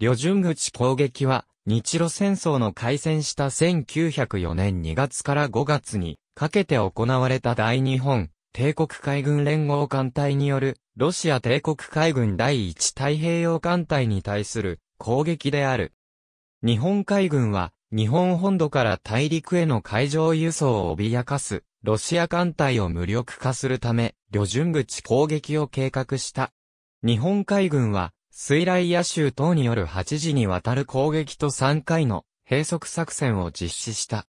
旅順口攻撃は、日露戦争の開戦した1904年2月から5月にかけて行われた大日本帝国海軍連合艦隊によるロシア帝国海軍第一太平洋艦隊に対する攻撃である。日本海軍は日本本土から大陸への海上輸送を脅かすロシア艦隊を無力化するため旅順口攻撃を計画した。日本海軍は水雷野州等による8時にわたる攻撃と3回の閉塞作戦を実施した。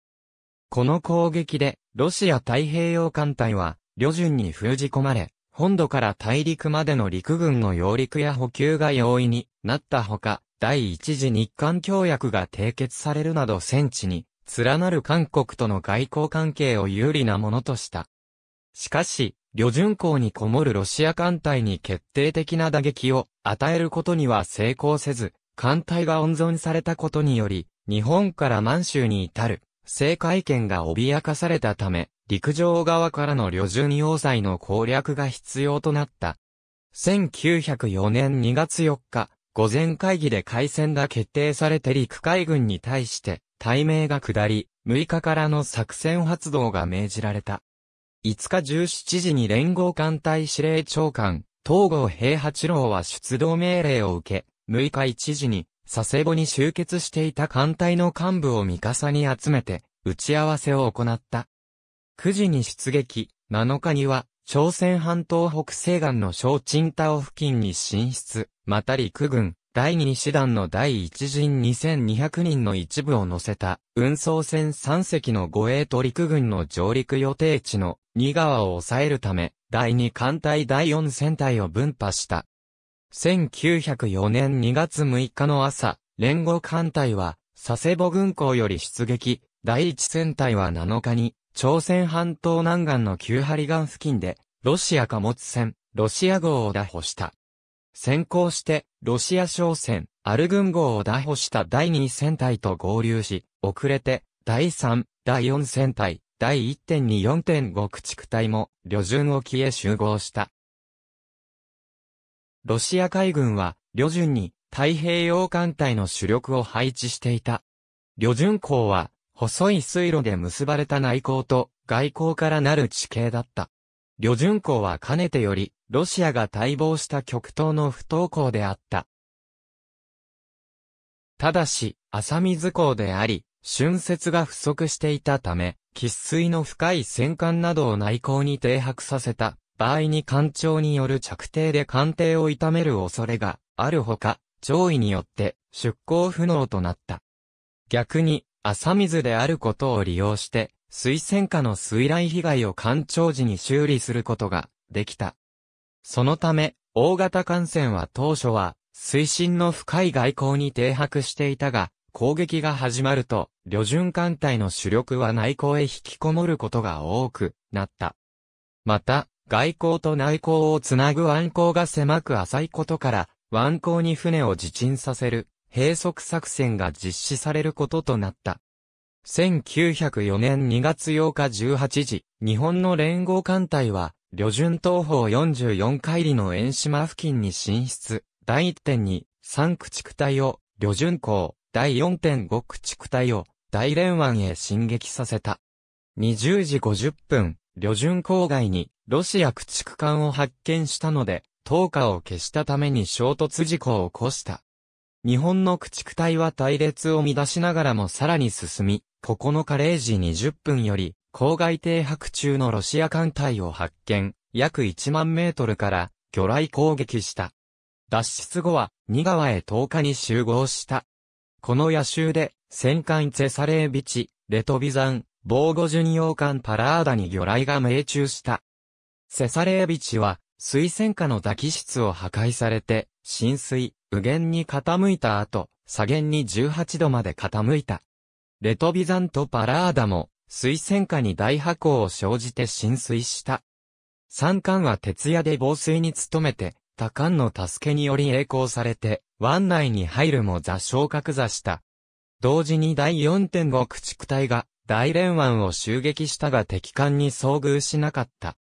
この攻撃で、ロシア太平洋艦隊は、旅順に封じ込まれ、本土から大陸までの陸軍の揚陸や補給が容易になったほか、第一次日韓協約が締結されるなど戦地に連なる韓国との外交関係を有利なものとした。しかし、旅順港にこもるロシア艦隊に決定的な打撃を与えることには成功せず、艦隊が温存されたことにより、日本から満州に至る、制会権が脅かされたため、陸上側からの旅順要塞の攻略が必要となった。1904年2月4日、午前会議で海戦が決定されて陸海軍に対して、対名が下り、6日からの作戦発動が命じられた。5日17時に連合艦隊司令長官、東郷平八郎は出動命令を受け、6日1時に、佐世保に集結していた艦隊の幹部を三笠に集めて、打ち合わせを行った。9時に出撃、7日には、朝鮮半島北西岸の小鎮を付近に進出、また陸軍、第2師団の第1陣2200人の一部を乗せた、運送船3隻の護衛と陸軍の上陸予定地の二川を抑えるため、第2艦隊第4戦隊を分派した。1904年2月6日の朝、連合艦隊は、佐世保軍港より出撃、第1戦隊は7日に、朝鮮半島南岸の旧張岸付近で、ロシア貨物船、ロシア号を打破した。先行して、ロシア商船、アル軍号を打破した第2戦隊と合流し、遅れて、第3、第4戦隊、第1.2.4.5駆逐隊も、旅順沖へ集合した。ロシア海軍は、旅順に太平洋艦隊の主力を配置していた。旅順港は、細い水路で結ばれた内港と外港からなる地形だった。旅順港はかねてより、ロシアが待望した極東の不登港であった。ただし、浅水港であり、春節が不足していたため、喫水の深い戦艦などを内港に停泊させた場合に艦長による着艇で艦艇を痛める恐れがあるほか、潮位によって出航不能となった。逆に、浅水であることを利用して、水戦下の水雷被害を艦長時に修理することができた。そのため、大型艦船は当初は、水深の深い外交に停泊していたが、攻撃が始まると、旅順艦隊の主力は内航へ引きこもることが多くなった。また、外航と内航をつなぐ湾港が狭く浅いことから、湾港に船を自沈させる、閉塞作戦が実施されることとなった。1904年2月8日18時、日本の連合艦隊は、旅順東方44海里の遠島付近に進出、第1点に、三駆逐隊を、旅順港、第4.5駆逐隊を大連湾へ進撃させた。20時50分、旅順郊外にロシア駆逐艦を発見したので、投下を消したために衝突事故を起こした。日本の駆逐隊は隊列を乱しながらもさらに進み、9日0時20分より、郊外停泊中のロシア艦隊を発見、約1万メートルから魚雷攻撃した。脱出後は、2川へ10日に集合した。この野州で、戦艦ツェサレービチ、レトビザン、防護巡洋艦パラーダに魚雷が命中した。セサレービチは、水戦下の打機室を破壊されて、浸水、右舷に傾いた後、左舷に18度まで傾いた。レトビザンとパラーダも、水戦下に大破口を生じて浸水した。三艦は徹夜で防水に努めて、多たの助けにより栄光されて、湾内に入るも座礁格座した。同時に第4.5駆逐隊が、大連湾を襲撃したが敵艦に遭遇しなかった。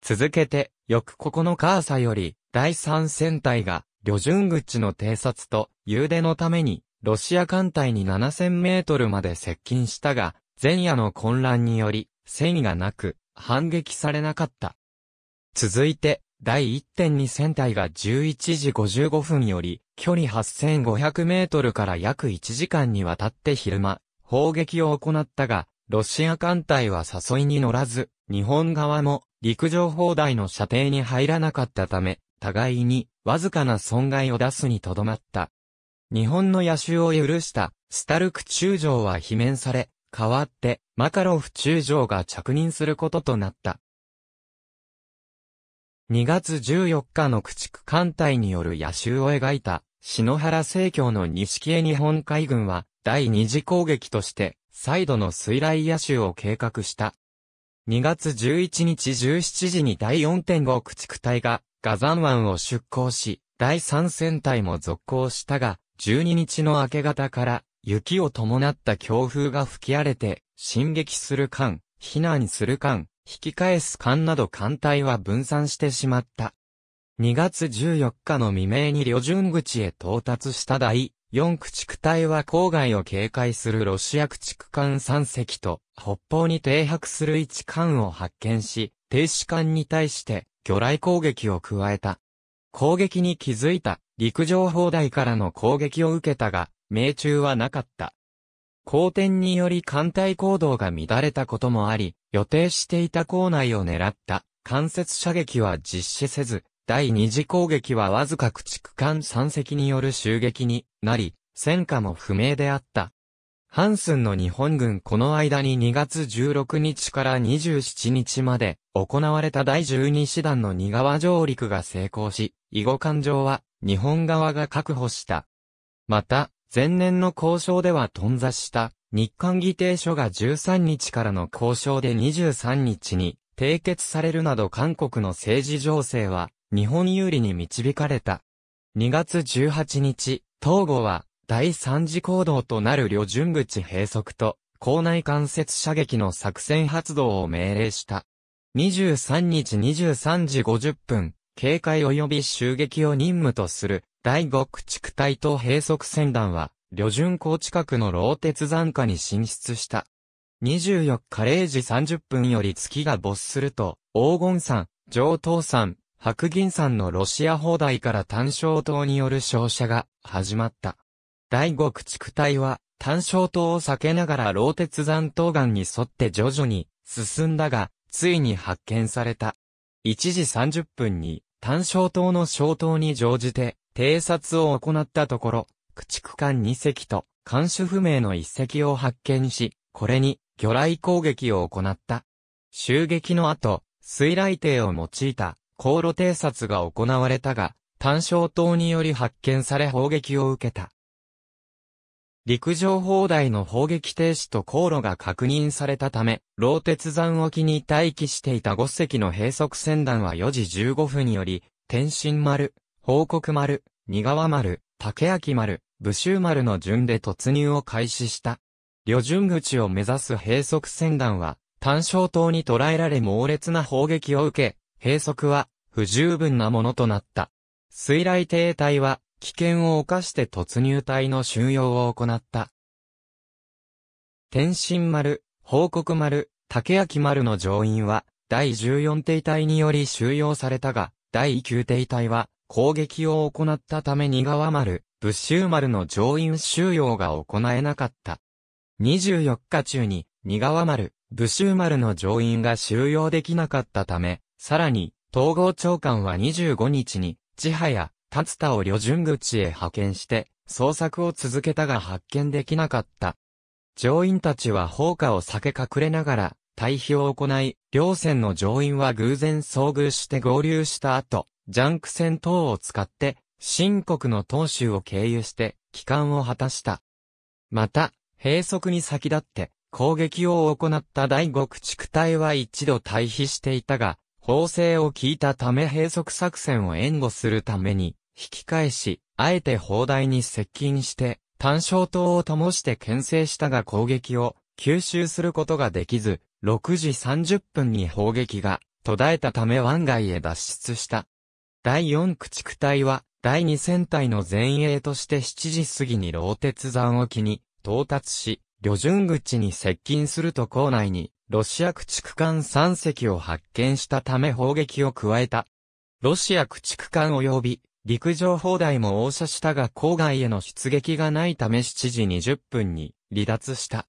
続けて、翌9日朝より、第3戦隊が、旅順口の偵察と、夕出のために、ロシア艦隊に7000メートルまで接近したが、前夜の混乱により、戦意がなく、反撃されなかった。続いて、第1.2戦隊が11時55分より、距離8500メートルから約1時間にわたって昼間、砲撃を行ったが、ロシア艦隊は誘いに乗らず、日本側も陸上砲台の射程に入らなかったため、互いにわずかな損害を出すにとどまった。日本の野衆を許したスタルク中将は罷免され、代わってマカロフ中将が着任することとなった。2月14日の駆逐艦隊による野襲を描いた、篠原政教の西系日本海軍は、第二次攻撃として、再度の水雷野襲を計画した。2月11日17時に第4.5駆逐隊が、ガザン湾を出港し、第3戦隊も続行したが、12日の明け方から、雪を伴った強風が吹き荒れて、進撃する艦、避難する艦、引き返す艦など艦隊は分散してしまった。2月14日の未明に旅順口へ到達した第4駆逐隊は郊外を警戒するロシア駆逐艦3隻と北方に停泊する1艦を発見し、停止艦に対して魚雷攻撃を加えた。攻撃に気づいた陸上砲台からの攻撃を受けたが、命中はなかった。荒天により艦隊行動が乱れたこともあり、予定していた校内を狙った間接射撃は実施せず、第二次攻撃はわずか駆逐艦3隻による襲撃になり、戦果も不明であった。ハンスンの日本軍この間に2月16日から27日まで行われた第12師団の二川上陸が成功し、囲碁艦上は日本側が確保した。また、前年の交渉では頓挫した日韓議定書が13日からの交渉で23日に締結されるなど韓国の政治情勢は日本有利に導かれた。2月18日、東郷は第三次行動となる旅順口閉塞と校内間接射撃の作戦発動を命令した。23日23時50分、警戒及び襲撃を任務とする第5駆逐隊と閉塞船団は旅順港近くの老鉄山下に進出した。24日0時30分より月が没すると、黄金山、上東山、白銀山のロシア砲台から単焦島による照射が始まった。第五駆逐隊は、単焦島を避けながら老鉄山東岸に沿って徐々に進んだが、ついに発見された。1時30分に、単焦島の消島に乗じて、偵察を行ったところ、駆逐艦2隻と、艦首不明の1隻を発見し、これに魚雷攻撃を行った。襲撃の後、水雷艇を用いた航路偵察が行われたが、単焦島により発見され砲撃を受けた。陸上砲台の砲撃停止と航路が確認されたため、老鉄山沖に待機していた5隻の閉塞船団は4時15分により、天津丸、報告丸、二川丸、竹明丸、武州丸の順で突入を開始した。旅順口を目指す閉塞船団は、単焦島に捕らえられ猛烈な砲撃を受け、閉塞は不十分なものとなった。水雷艇隊は危険を冒して突入隊の収容を行った。天津丸、報告丸、竹焼丸の乗員は、第14艇隊により収容されたが、第9艇隊は攻撃を行ったために川丸、武州丸の乗員収容が行えなかった。24日中に、二川丸、武州丸の乗員が収容できなかったため、さらに、統合長官は25日に、千早、達田を旅順口へ派遣して、捜索を続けたが発見できなかった。乗員たちは放火を避け隠れながら、退避を行い、両船の乗員は偶然遭遇して合流した後、ジャンク船等を使って、新国の東州を経由して、帰還を果たした。また、閉塞に先立って、攻撃を行った第五駆逐隊は一度退避していたが、法制を聞いたため閉塞作戦を援護するために、引き返し、あえて砲台に接近して、単焦灯を灯して牽制したが攻撃を吸収することができず、6時30分に砲撃が途絶えたため湾外へ脱出した。第4駆逐隊は第2戦隊の前衛として7時過ぎに老鉄山沖に到達し、旅順口に接近すると校内にロシア駆逐艦3隻を発見したため砲撃を加えた。ロシア駆逐艦及び陸上砲台も応射したが郊外への出撃がないため7時20分に離脱した。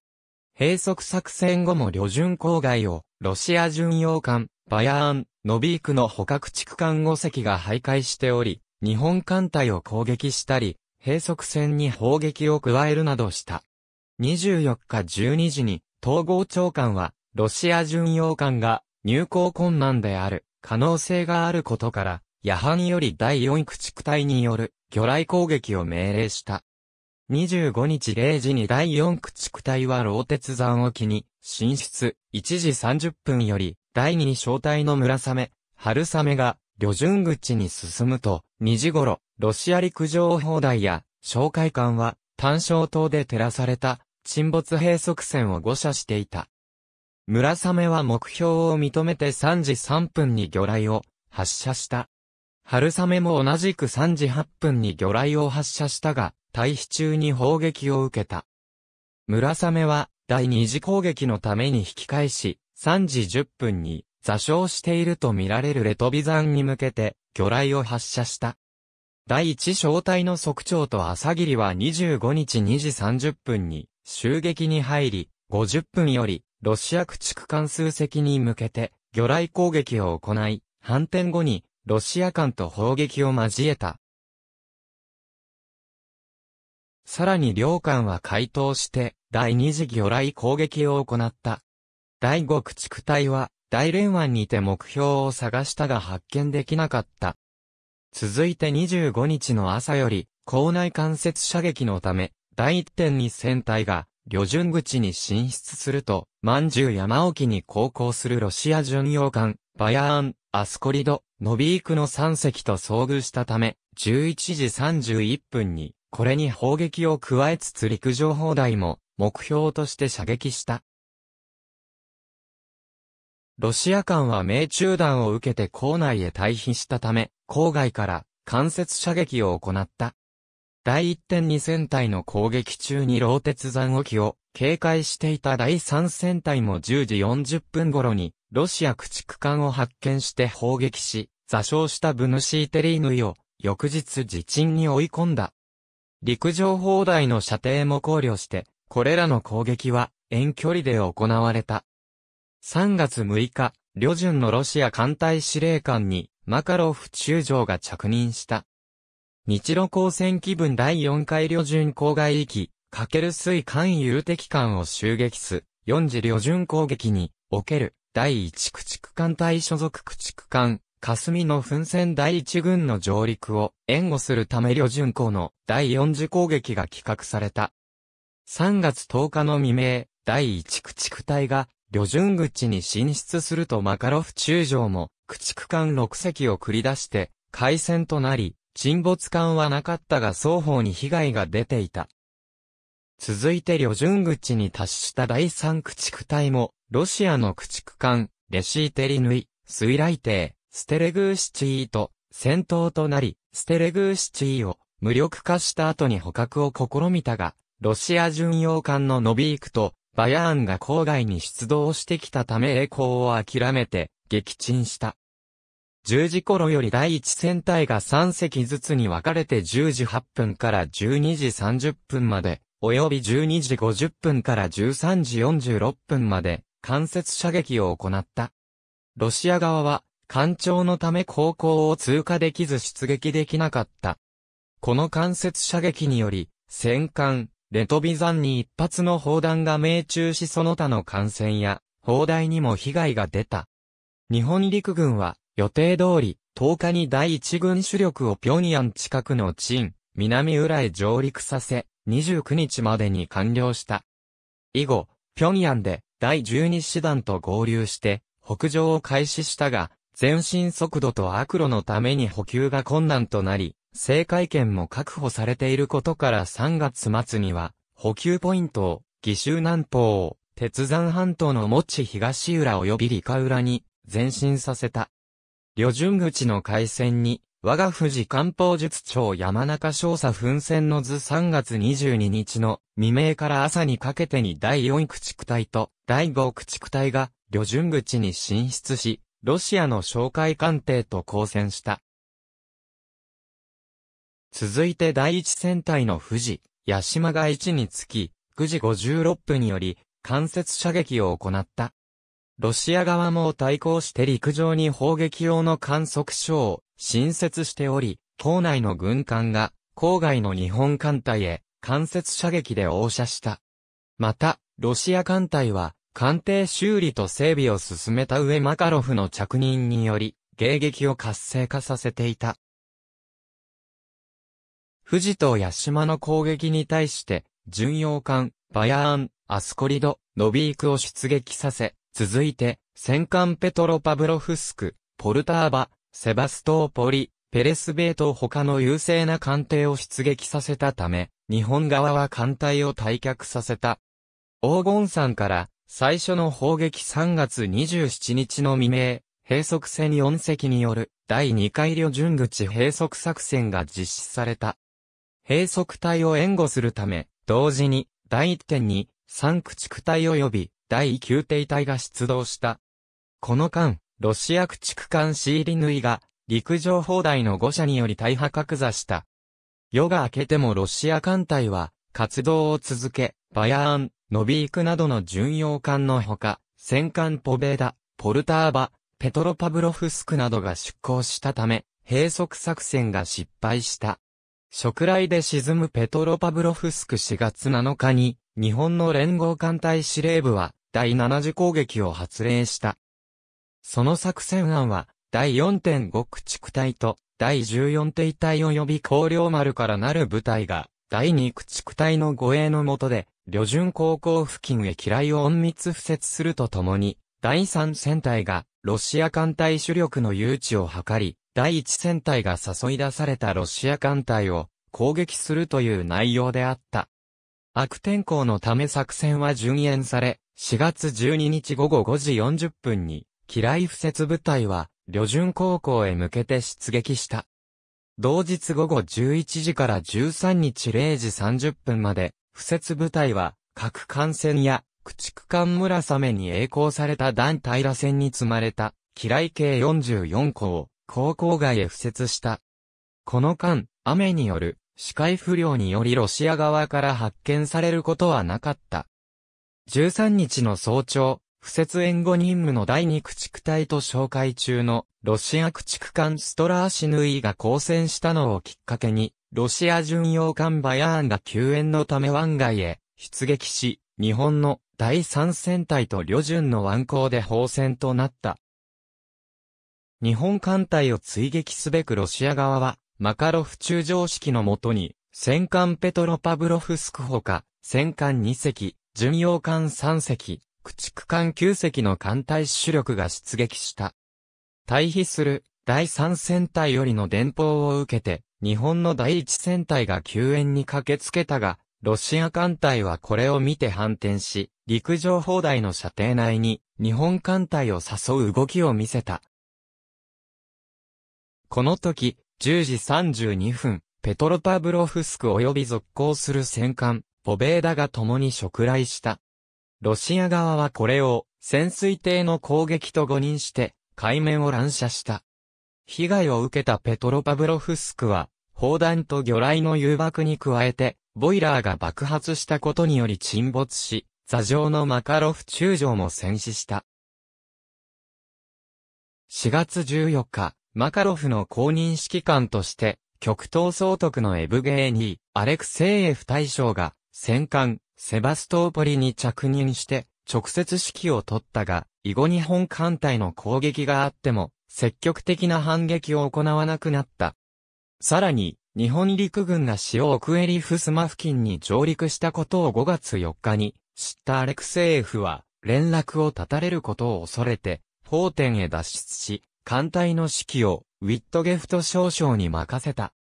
閉塞作戦後も旅順郊外をロシア巡洋艦バヤーン、ノビークの捕獲逐艦5隻が徘徊しており、日本艦隊を攻撃したり、閉塞船に砲撃を加えるなどした。24日12時に、統合長官は、ロシア巡洋艦が入港困難である可能性があることから、夜半より第4駆逐隊による魚雷攻撃を命令した。25日0時に第4駆逐隊は老鉄山沖に進出、1時30分より第2小隊の村雨、春雨が旅順口に進むと、2時頃、ロシア陸上砲台や、哨戒艦は、単焦島で照らされた、沈没閉塞船を誤射していた。村雨は目標を認めて3時3分に魚雷を発射した。春雨も同じく3時8分に魚雷を発射したが、退避中に砲撃を受けた。村雨は第二次攻撃のために引き返し、3時10分に座礁していると見られるレトビザンに向けて、魚雷を発射した。第一小隊の側長と朝霧は25日2時30分に、襲撃に入り、50分より、ロシア駆逐艦数隻に向けて、魚雷攻撃を行い、反転後に、ロシア艦と砲撃を交えた。さらに両艦は回答して、第二次魚雷攻撃を行った。第五駆逐隊は、大連湾にて目標を探したが発見できなかった。続いて25日の朝より、校内間接射撃のため、第1に戦隊が、旅順口に進出すると、満州山沖に航行するロシア巡洋艦、バヤーン、アスコリド、ノビークの3隻と遭遇したため、11時31分に、これに砲撃を加えつつ陸上砲台も、目標として射撃した。ロシア艦は命中弾を受けて港内へ退避したため、郊外から間接射撃を行った。第1点2戦隊の攻撃中に老鉄山沖を警戒していた第3戦隊も10時40分頃にロシア駆逐艦を発見して砲撃し、座礁したブヌシーテリーヌイを翌日自沈に追い込んだ。陸上砲台の射程も考慮して、これらの攻撃は遠距離で行われた。3月6日、旅順のロシア艦隊司令官に、マカロフ中将が着任した。日露交戦気分第4回旅順郊外域、かける水艦る敵艦を襲撃す、4次旅順攻撃に、おける、第1駆逐艦隊所属駆逐艦、霞の噴戦第1軍の上陸を援護するため旅順港の第4次攻撃が企画された。3月10日の未明、第1駆逐隊が旅順口に進出するとマカロフ中将も、駆逐艦6隻を繰り出して、海戦となり、沈没艦はなかったが双方に被害が出ていた。続いて旅順口に達した第三駆逐隊も、ロシアの駆逐艦、レシーテリヌイ、水雷艇、ステレグーシチーと戦闘となり、ステレグーシチーを無力化した後に捕獲を試みたが、ロシア巡洋艦のノビークとバヤーンが郊外に出動してきたため栄光を諦めて、撃沈した。10時頃より第1戦隊が3隻ずつに分かれて10時8分から12時30分まで、及び12時50分から13時46分まで、間接射撃を行った。ロシア側は、艦長のため航行を通過できず出撃できなかった。この間接射撃により、戦艦、レトビザンに一発の砲弾が命中しその他の艦船や、砲台にも被害が出た。日本陸軍は、予定通り、10日に第1軍主力をピョンヤン近くのチン、南浦へ上陸させ、29日までに完了した。以後、ピョンヤンで第12師団と合流して、北上を開始したが、前進速度と悪路のために補給が困難となり、正海権も確保されていることから3月末には、補給ポイントを、義州南方、を、鉄山半島の持ち東浦及び理科浦に前進させた。旅順口の海戦に、我が富士漢方術長山中少佐奮戦の図3月22日の未明から朝にかけてに第4駆逐隊と第5駆逐隊が旅順口に進出し、ロシアの哨戒艦艇と交戦した。続いて第一戦隊の富士、八島が1につき、9時56分により、間接射撃を行った。ロシア側も対抗して陸上に砲撃用の観測所を新設しており、島内の軍艦が郊外の日本艦隊へ間接射撃で応射した。また、ロシア艦隊は艦艇修理と整備を進めた上マカロフの着任により、迎撃を活性化させていた。富士と八島の攻撃に対して、巡洋艦、バヤーン、アスコリド、ノビークを出撃させ、続いて、戦艦ペトロパブロフスク、ポルターバ、セバストーポリ、ペレスベート他の優勢な艦艇を出撃させたため、日本側は艦隊を退却させた。黄金山から最初の砲撃3月27日の未明、閉塞船4隻による第2回旅順口閉塞作戦が実施された。閉塞帯を援護するため、同時に、第1点に、三駆逐隊及び、第9艇隊が出動した。この間、ロシア駆逐艦シーリヌイが、陸上砲台の5社により大破格座した。夜が明けてもロシア艦隊は、活動を続け、バヤーン、ノビークなどの巡洋艦のほか、戦艦ポベーダ、ポルターバ、ペトロパブロフスクなどが出港したため、閉塞作戦が失敗した。食雷で沈むペトロパブロフスク4月7日に、日本の連合艦隊司令部は、第7次攻撃を発令した。その作戦案は、第4.5駆逐隊と、第14艇隊及び広陵丸からなる部隊が、第2駆逐隊の護衛の下で、旅順高校付近へ機雷を隠密付設するとともに、第3戦隊が、ロシア艦隊主力の誘致を図り、第一戦隊が誘い出されたロシア艦隊を攻撃するという内容であった。悪天候のため作戦は順延され、4月12日午後5時40分に、機雷敷設部隊は、旅順高校へ向けて出撃した。同日午後11時から13日0時30分まで、敷設部隊は、各艦船や、駆逐艦村雨に栄光された団体ら船に積まれた、機雷系44個を、高校外へ布設した。この間、雨による視界不良によりロシア側から発見されることはなかった。13日の早朝、不設援護任務の第2駆逐隊と紹介中のロシア駆逐艦ストラーシヌイが交戦したのをきっかけに、ロシア巡洋艦バヤーンが救援のため湾外へ出撃し、日本の第三戦隊と旅順の湾港で放戦となった。日本艦隊を追撃すべくロシア側は、マカロフ中常識のもとに、戦艦ペトロパブロフスクほか、戦艦2隻、巡洋艦3隻、駆逐艦9隻の艦隊主力が出撃した。対比する第3戦隊よりの電報を受けて、日本の第1戦隊が救援に駆けつけたが、ロシア艦隊はこれを見て反転し、陸上砲台の射程内に日本艦隊を誘う動きを見せた。この時、10時32分、ペトロパブロフスク及び続行する戦艦、オベーダが共に触来した。ロシア側はこれを潜水艇の攻撃と誤認して海面を乱射した。被害を受けたペトロパブロフスクは砲弾と魚雷の誘爆に加えてボイラーが爆発したことにより沈没し、座上のマカロフ中将も戦死した。4月14日、マカロフの公認指揮官として、極東総督のエブゲーニー、アレクセイエフ大将が、戦艦、セバストーポリに着任して、直接指揮を取ったが、以後日本艦隊の攻撃があっても、積極的な反撃を行わなくなった。さらに、日本陸軍が塩奥リフスマ付近に上陸したことを5月4日に知ったアレクセイエフは連絡を断たれることを恐れて、法典へ脱出し、艦隊の指揮をウィットゲフト少将に任せた。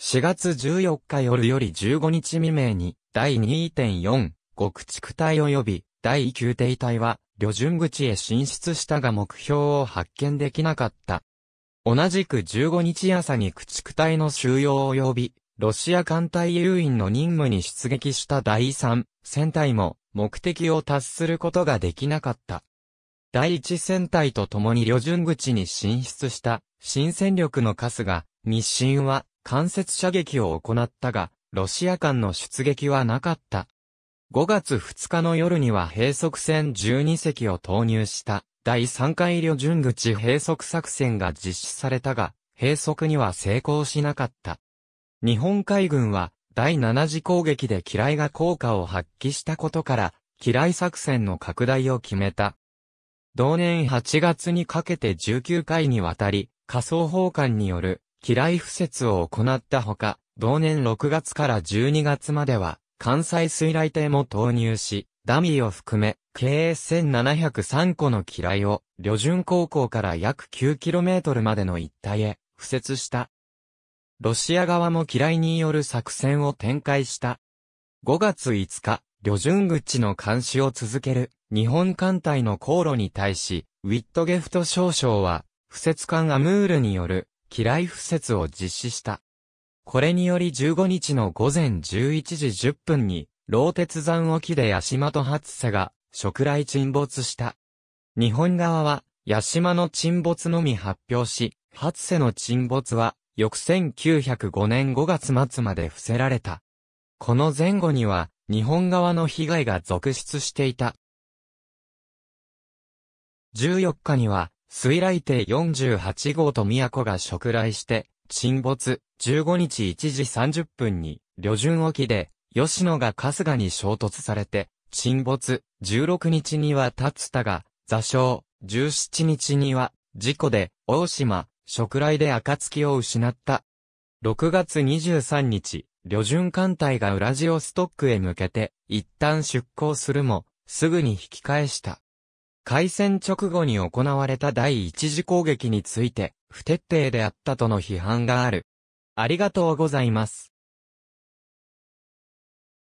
4月14日夜より15日未明に、第2.4、極地区隊及び、第9艇隊は、旅順口へ進出したが目標を発見できなかった。同じく15日朝に駆逐隊の収容及び、ロシア艦隊誘引の任務に出撃した第3戦隊も目的を達することができなかった。第一戦隊と共に旅順口に進出した新戦力のカスが、日清は間接射撃を行ったが、ロシア間の出撃はなかった。5月2日の夜には閉塞船12隻を投入した第3回旅順口閉塞作戦が実施されたが、閉塞には成功しなかった。日本海軍は第7次攻撃で機雷が効果を発揮したことから、機雷作戦の拡大を決めた。同年8月にかけて19回にわたり、仮想法官による、機雷敷設を行ったほか、同年6月から12月までは、関西水雷艇も投入し、ダミーを含め、計1703個の機雷を、旅順高校から約 9km までの一帯へ、敷設した。ロシア側も機雷による作戦を展開した。5月5日、旅順口の監視を続ける日本艦隊の航路に対し、ウィットゲフト少将は、不設艦アムールによる、機雷不設を実施した。これにより15日の午前11時10分に、老鉄山沖で八島と初瀬が、食雷沈没した。日本側は、八島の沈没のみ発表し、初瀬の沈没は、翌1905年5月末まで伏せられた。この前後には、日本側の被害が続出していた。14日には、水雷艇48号と宮古が触雷して、沈没、15日1時30分に、旅順沖で、吉野が春日に衝突されて、沈没、16日にはつたが、座礁、17日には、事故で、大島、食雷で暁を失った。6月23日、旅順艦隊がウラジオストックへ向けて、一旦出港するも、すぐに引き返した。開戦直後に行われた第一次攻撃について、不徹底であったとの批判がある。ありがとうございます。